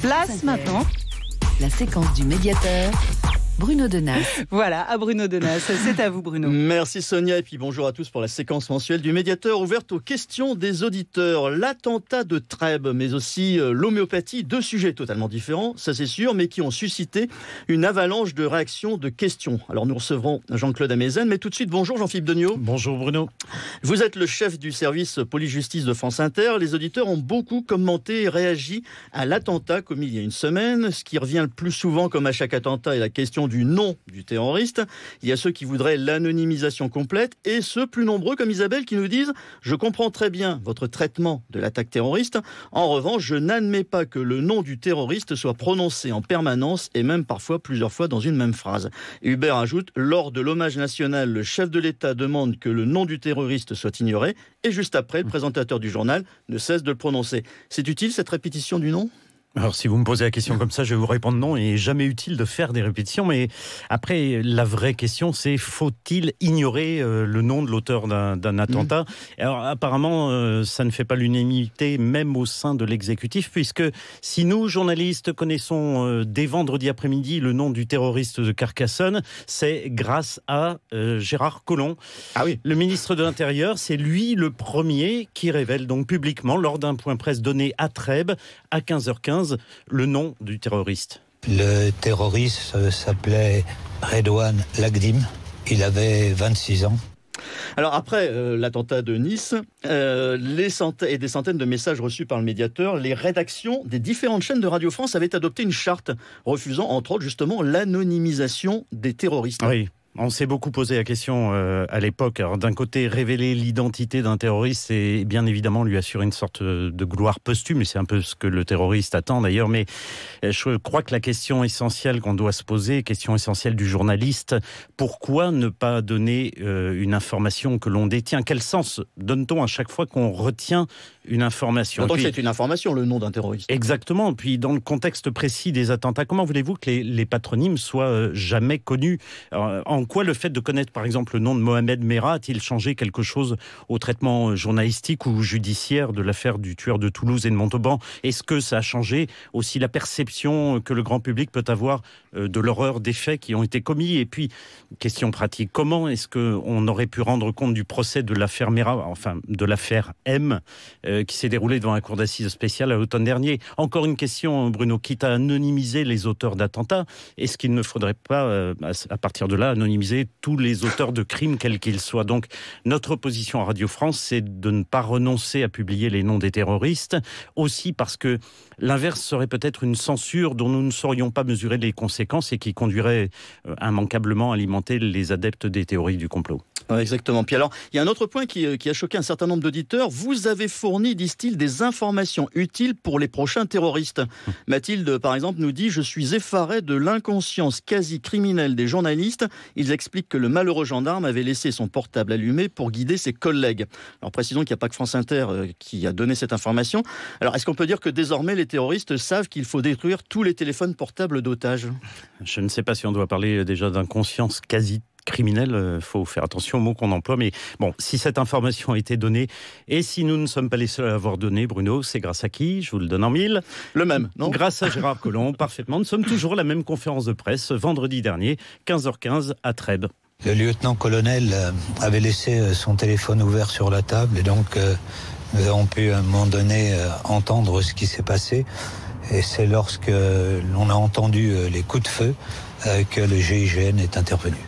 Place maintenant. La séquence du médiateur Bruno Denas. Voilà, à Bruno Denas. C'est à vous, Bruno. Merci, Sonia. Et puis bonjour à tous pour la séquence mensuelle du médiateur ouverte aux questions des auditeurs. L'attentat de Trèbes, mais aussi euh, l'homéopathie, deux sujets totalement différents, ça c'est sûr, mais qui ont suscité une avalanche de réactions, de questions. Alors nous recevrons Jean-Claude Amezen, mais tout de suite, bonjour Jean-Philippe Degnaud. Bonjour Bruno. Vous êtes le chef du service police-justice de France Inter. Les auditeurs ont beaucoup commenté et réagi à l'attentat commis il y a une semaine. Ce qui revient le plus souvent, comme à chaque attentat, est la question du nom du terroriste. Il y a ceux qui voudraient l'anonymisation complète et ceux plus nombreux comme Isabelle qui nous disent Je comprends très bien votre traitement de l'attaque terroriste. En revanche, je n'admets pas que le nom du terroriste soit prononcé en permanence et même parfois plusieurs fois dans une même phrase. Hubert ajoute Lors de l'hommage national, le chef de l'État demande que le nom du terroriste soit ignoré et juste après, le mmh. présentateur du journal ne cesse de le prononcer. C'est utile cette répétition du nom alors si vous me posez la question comme ça, je vais vous répondre non. Il n'est jamais utile de faire des répétitions. Mais après, la vraie question, c'est faut-il ignorer euh, le nom de l'auteur d'un mhm. attentat Alors apparemment, euh, ça ne fait pas l'unanimité même au sein de l'exécutif, puisque si nous, journalistes, connaissons euh, dès vendredi après-midi le nom du terroriste de Carcassonne, c'est grâce à Gérard Collomb. Ah oui. Le ministre de l'Intérieur, c'est lui le premier qui révèle donc publiquement lors d'un point presse donné à Trèbes à 15h15 le nom du terroriste. Le terroriste euh, s'appelait Redouane Lagdim. Il avait 26 ans. Alors après euh, l'attentat de Nice, euh, les centaines et des centaines de messages reçus par le médiateur, les rédactions des différentes chaînes de Radio France avaient adopté une charte refusant entre autres justement l'anonymisation des terroristes. Oui. On s'est beaucoup posé la question euh, à l'époque. d'un côté, révéler l'identité d'un terroriste, c'est bien évidemment lui assurer une sorte de gloire posthume, c'est un peu ce que le terroriste attend d'ailleurs. Mais euh, je crois que la question essentielle qu'on doit se poser, question essentielle du journaliste, pourquoi ne pas donner euh, une information que l'on détient Quel sens donne-t-on à chaque fois qu'on retient une information. c'est une information, le nom d'un terroriste. Exactement. Puis dans le contexte précis des attentats, comment voulez-vous que les, patronymes soient euh, jamais connus euh, En quoi le fait de connaître, par exemple, le nom de Mohamed Merah a-t-il changé quelque chose au traitement euh, journalistique ou judiciaire de l'affaire du tueur de Toulouse et de Montauban Est-ce que ça a changé aussi la perception que le grand public peut avoir de l'horreur des faits qui ont été commis Et puis, question pratique, comment est-ce qu'on aurait pu rendre compte du procès de l'affaire Merah, enfin de l'affaire M euh, qui s'est déroulé devant un cours d'assises spécial à l'automne dernier. Encore une question, Bruno, quitte à anonymiser les auteurs d'attentats, est-ce qu'il ne faudrait pas, euh, à partir de là, anonymiser tous les auteurs de crimes, quels qu'ils soient Donc, notre position à Radio France, c'est de ne pas renoncer à publier les noms des terroristes, aussi parce que l'inverse serait peut-être une censure dont nous ne saurions pas mesurer les conséquences et qui conduirait euh, immanquablement à alimenter les adeptes des théories du complot exactement. Puis alors, il y a un autre point euh, qui, a choqué un certain nombre d'auditeurs. Vous avez fourni, disent-ils, des informations utiles pour les prochains terroristes. Hum. Mathilde, par exemple, nous dit Je suis effaré de l'inconscience quasi criminelle des journalistes. Ils expliquent que le malheureux gendarme avait laissé son portable allumé pour guider ses collègues. Alors, précisons qu'il n'y a pas que France Inter euh, qui a donné cette information. Alors, est-ce qu'on peut dire que désormais les terroristes savent qu'il faut détruire tous les téléphones portables d'otages Je ne sais pas si on doit parler euh, déjà d'inconscience quasi criminel, euh, faut faire attention aux mots qu'on emploie. Mais bon, si cette information a été donnée et si nous ne sommes pas les seuls à l'avoir donnée, Bruno, c'est grâce à qui Je vous le donne en mille. Le même, non Grâce à Gérard Collomb, parfaitement. Nous sommes toujours à la même conférence de presse vendredi dernier, 15h15 à Trèbes. Le lieutenant-colonel euh, avait laissé euh, son téléphone ouvert sur la table et donc nous avons pu à un moment donné entendre ce qui s'est passé. Et c'est lorsque l'on a entendu les coups de feu que le GIGN est intervenu.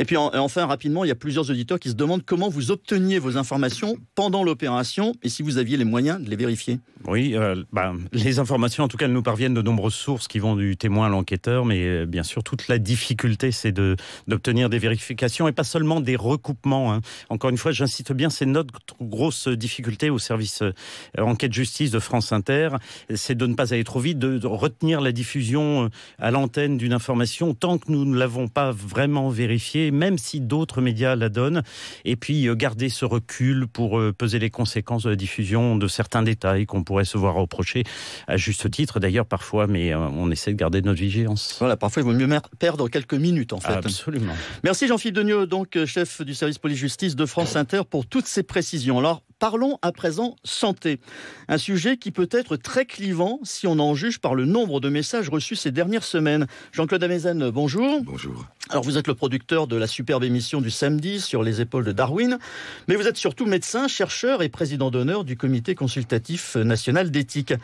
Et puis enfin, rapidement, il y a plusieurs auditeurs qui se demandent comment vous obteniez vos informations pendant l'opération et si vous aviez les moyens de les vérifier. Oui, euh, bah, les informations, en tout cas, nous parviennent de nombreuses sources qui vont du témoin à l'enquêteur, mais euh, bien sûr, toute la difficulté, c'est d'obtenir des vérifications et pas seulement des recoupements. Hein. Encore une fois, j'incite bien, c'est notre grosse difficulté au service euh, enquête justice de France Inter, c'est de ne pas aller trop vite, de retenir la diffusion à l'antenne d'une information tant que nous ne l'avons pas vraiment vérifiée même si d'autres médias la donnent, et puis euh, garder ce recul pour euh, peser les conséquences de la diffusion de certains détails qu'on pourrait se voir reprocher, à juste titre d'ailleurs parfois, mais euh, on essaie de garder notre vigilance. Voilà, parfois il vaut mieux perdre quelques minutes en fait. Absolument. Merci Jean-Philippe Denieux, donc chef du service police-justice de France Inter, pour toutes ces précisions. Alors, Parlons à présent santé. Un sujet qui peut être très clivant si on en juge par le nombre de messages reçus ces dernières semaines. Jean-Claude Amezen, bonjour. Bonjour. Alors vous êtes le producteur de la superbe émission du samedi sur les épaules de Darwin, mais vous êtes surtout médecin, chercheur et président d'honneur du comité consultatif national d'éthique.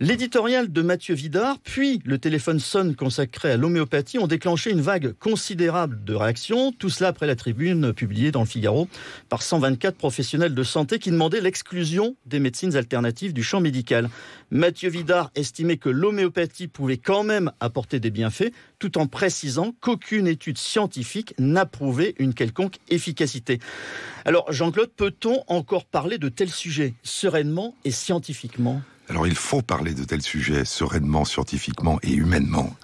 L'éditorial de Mathieu Vidard, puis le téléphone sonne consacré à l'homéopathie ont déclenché une vague considérable de réactions, tout cela après la tribune publiée dans le Figaro par 124 professionnels de santé qui ne l'exclusion des médecines alternatives du champ médical. Mathieu Vidard estimait que l'homéopathie pouvait quand même apporter des bienfaits, tout en précisant qu'aucune étude scientifique n'a prouvé une quelconque efficacité. Alors, Jean-Claude, peut-on encore parler de tels sujets sereinement et scientifiquement Alors, il faut parler de tels sujets sereinement, scientifiquement et humainement.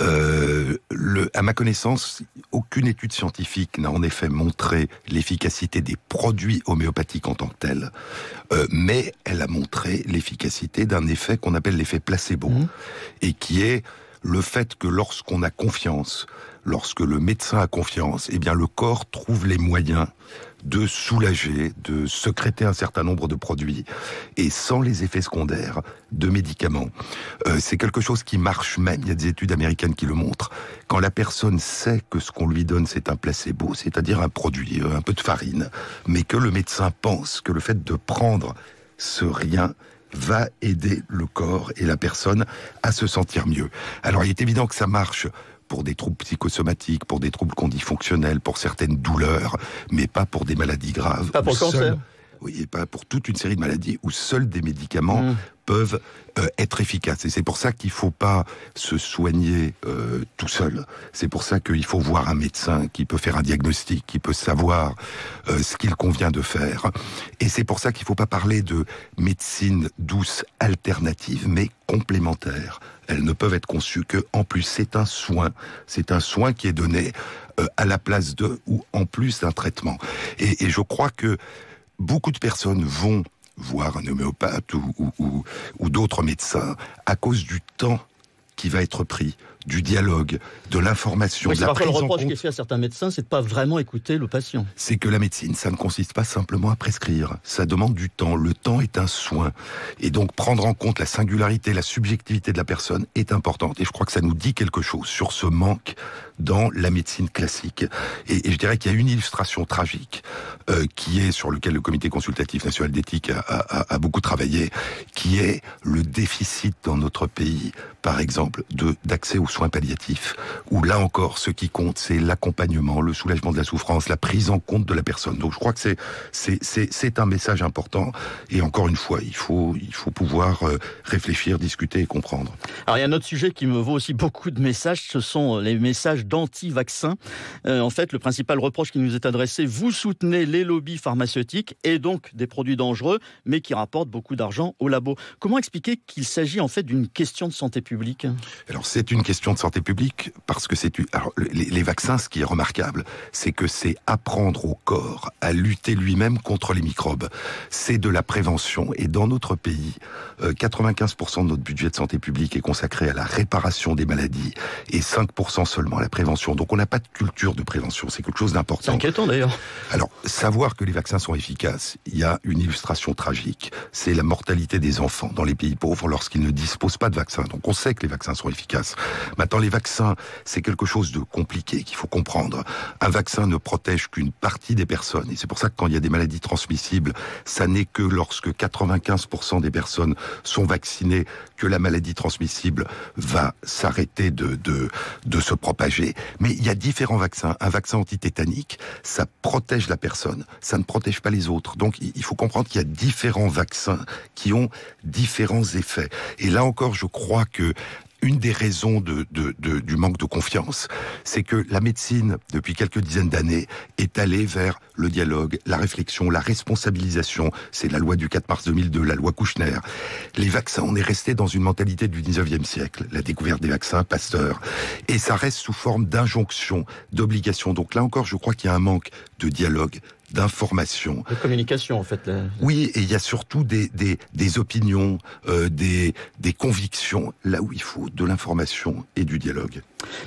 Euh, le, à ma connaissance, aucune étude scientifique n'a en effet montré l'efficacité des produits homéopathiques en tant que tels, euh, mais elle a montré l'efficacité d'un effet qu'on appelle l'effet placebo, mmh. et qui est le fait que lorsqu'on a confiance, lorsque le médecin a confiance, eh bien le corps trouve les moyens de soulager, de secréter un certain nombre de produits et sans les effets secondaires de médicaments. Euh, c'est quelque chose qui marche même, il y a des études américaines qui le montrent. Quand la personne sait que ce qu'on lui donne c'est un placebo, c'est-à-dire un produit, euh, un peu de farine, mais que le médecin pense que le fait de prendre ce rien va aider le corps et la personne à se sentir mieux. Alors il est évident que ça marche pour des troubles psychosomatiques, pour des troubles fonctionnels, pour certaines douleurs, mais pas pour des maladies graves. Pas pour le cancer pas pour toute une série de maladies où seuls des médicaments mmh. peuvent euh, être efficaces. Et c'est pour ça qu'il faut pas se soigner euh, tout seul. C'est pour ça qu'il faut voir un médecin qui peut faire un diagnostic, qui peut savoir euh, ce qu'il convient de faire. Et c'est pour ça qu'il faut pas parler de médecine douce alternative, mais complémentaire. Elles ne peuvent être conçues que, en plus, c'est un soin. C'est un soin qui est donné à la place de ou en plus d'un traitement. Et, et je crois que beaucoup de personnes vont voir un homéopathe ou, d'autres médecins à cause du temps qui va être pris, du dialogue, de l'information, de la le reproche qui fait à certains médecins, c'est de pas vraiment écouter le patient. C'est que la médecine, ça ne consiste pas simplement à prescrire. Ça demande du temps. Le temps est un soin. Et donc, prendre en compte la singularité, la subjectivité de la personne est importante. Et je crois que ça nous dit quelque chose sur ce manque dans la médecine classique. Et, je dirais qu'il y a une illustration tragique euh, qui est sur lequel le Comité consultatif national d'éthique a, beaucoup travaillé, qui est le déficit dans notre pays, par exemple, de d'accès aux soins palliatifs. Où là encore, ce qui compte, c'est l'accompagnement, le soulagement de la souffrance, la prise en compte de la personne. Donc je crois que c'est c'est un message important. Et encore une fois, il faut il faut pouvoir euh, réfléchir, discuter et comprendre. Alors il y a un autre sujet qui me vaut aussi beaucoup de messages, ce sont euh, les messages d'anti-vaccin. Euh, en fait, le principal reproche qui nous est adressé, vous soutenez les lobbies pharmaceutiques et donc des produits dangereux, mais qui rapportent beaucoup d'argent aux labos. Comment expliquer qu'il s'agit en fait d'une question de santé publique Alors c'est une question de santé publique parce que c'est les, les vaccins. Ce qui est remarquable, c'est que c'est apprendre au corps à lutter lui-même contre les microbes. C'est de la prévention et dans notre pays, 95% euh, de notre budget de santé publique est consacré à la réparation des maladies et 5% seulement à la donc on n'a pas de culture de prévention, c'est quelque chose d'important. C'est inquiétant d'ailleurs. Alors, savoir que les vaccins sont efficaces, il y a une illustration tragique, c'est la mortalité des enfants dans les pays pauvres lorsqu'ils ne disposent pas de vaccins. Donc on sait que les vaccins sont efficaces. Maintenant, les vaccins, c'est quelque chose de compliqué qu'il faut comprendre. Un vaccin ne protège qu'une partie des personnes. Et c'est pour ça que quand il y a des maladies transmissibles, ça n'est que lorsque 95% des personnes sont vaccinées que la maladie transmissible va s'arrêter de se propager mais il y a différents vaccins. Un vaccin anti-tétanique, ça protège la personne, ça ne protège pas les autres. Donc il faut comprendre qu'il y a différents vaccins qui ont différents effets. Et là encore, je crois que une des raisons de, du manque de confiance, c'est que la médecine, depuis quelques dizaines d'années, est allée vers le dialogue, la réflexion, la responsabilisation. C'est la loi du 4 mars 2002, la loi Kouchner. Les vaccins, on est resté dans une mentalité du 19e siècle. La découverte des vaccins, Pasteur. Et ça reste sous forme d'injonction, d'obligation. Donc là encore, je crois qu'il y a un manque de dialogue, d'information, De communication, en fait. Oui, et il y a surtout des, des, opinions, euh, des, des convictions, là où il faut de l'information et du dialogue.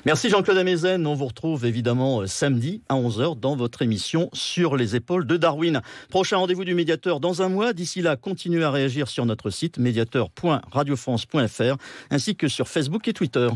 Merci Jean-Claude Amezen. On vous retrouve évidemment euh, samedi à 11h dans votre émission Sur les épaules de Darwin. Prochain rendez-vous du médiateur dans un mois. D'ici là, continuez à réagir sur notre site médiateur.radiofrance.fr ainsi que sur Facebook et Twitter.